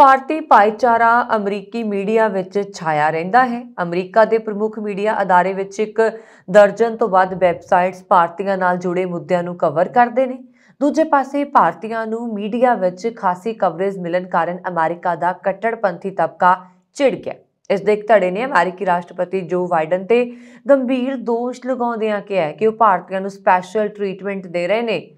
ਭਾਰਤੀ ਭਾਈਚਾਰਾ ਅਮਰੀਕੀ ਮੀਡੀਆ ਵਿੱਚ ਛਾਇਆ ਰਹਿੰਦਾ ਹੈ ਅਮਰੀਕਾ ਦੇ ਪ੍ਰਮੁੱਖ ਮੀਡੀਆ ਅਦਾਰੇ ਵਿੱਚ ਇੱਕ ਦਰਜਨ ਤੋਂ ਵੱਧ ਵੈਬਸਾਈਟਸ ਭਾਰਤੀਆਂ ਨਾਲ ਜੁੜੇ ਮੁੱਦਿਆਂ ਨੂੰ ਕਵਰ ਕਰਦੇ ਨੇ ਦੂਜੇ ਪਾਸੇ ਭਾਰਤੀਆਂ ਨੂੰ ਮੀਡੀਆ ਵਿੱਚ ਖਾਸੀ ਕਵਰੇਜ ਮਿਲਣ ਕਾਰਨ ਅਮਰੀਕਾ ਦਾ ਕੱਟੜਪੰਥੀ ਤਬਕਾ ਚਿੜ ਗਿਆ ਇਸ ਦੇ ਇੱਕ ਧੜੇ ਨੇ ਅਮਰੀਕੀ ਰਾਸ਼ਟਰਪਤੀ ਜੋ ਵਾਈਡਨ ਤੇ ਗੰਭੀਰ ਦੋਸ਼ ਲਗਾਉਂਦਿਆਂ ਕਿਹਾ ਕਿ ਉਹ ਭਾਰਤੀਆਂ ਨੂੰ ਸਪੈਸ਼ਲ ਟ੍ਰੀਟਮੈਂਟ ਦੇ ਰਹੇ ਨੇ